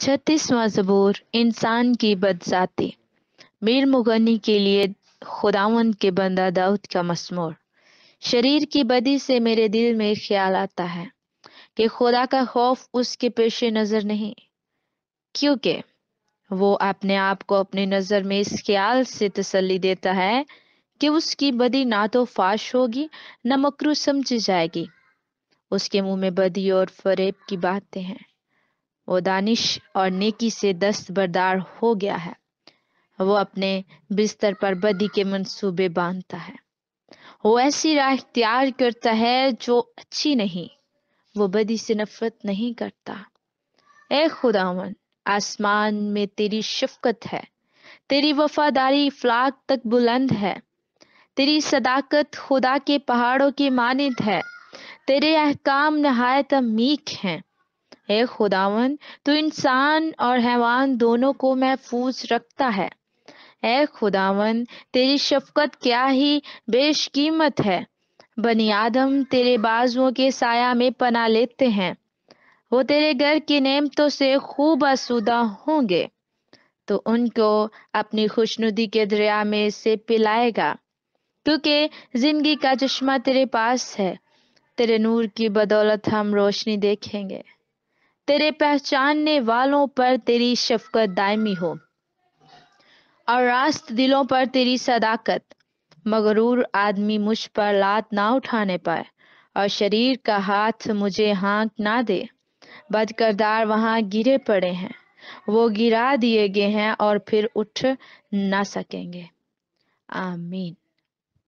छत्तीसवां ज़बूर इंसान की बदजाती मीर मुगनी के लिए खुदावन के बंदा दाऊद का मसमूर शरीर की बदी से मेरे दिल में ख्याल आता है कि खुदा का खौफ उसके पेशे नज़र नहीं क्योंकि वो अपने आप को अपनी नज़र में इस ख्याल से तसली देता है कि उसकी बदी ना तो फाश होगी ना मकरू समझी जाएगी उसके मुंह में बदी और फरेब की बातें हैं वो दानिश और नेकी से दस्तबरदार हो गया है वो अपने बिस्तर पर बदी के मंसूबे बांधता है वो ऐसी राह इख्तियार करता है जो अच्छी नहीं वो बदी से नफरत नहीं करता ए खुदावन आसमान में तेरी शफकत है तेरी वफादारी फ्लाक तक बुलंद है तेरी सदाकत खुदा के पहाड़ों के मानद है तेरे अहकाम नहायत मीख हैं है खुदावन तो इंसान और हैवान दोनों को महफूज रखता है ए खुदावन तेरी शफकत क्या ही बेशकीमत है बनी आदम तेरे बाजुओं के साया में पना लेते हैं वो तेरे घर की नेमतों से खूब आसुदा होंगे तो उनको अपनी खुशनुदी के दरिया में से पिलाएगा क्योंकि जिंदगी का चश्मा तेरे पास है तेरे नूर की बदौलत हम रोशनी देखेंगे तेरे पहचानने वालों पर तेरी शफकत दायमी हो और रास्त दिलों पर तेरी सदाकत मगरूर आदमी मुझ पर लात ना उठाने पाए और शरीर का हाथ मुझे हाँक ना दे बदकरदार वहां गिरे पड़े हैं वो गिरा दिए गए हैं और फिर उठ ना सकेंगे आमीन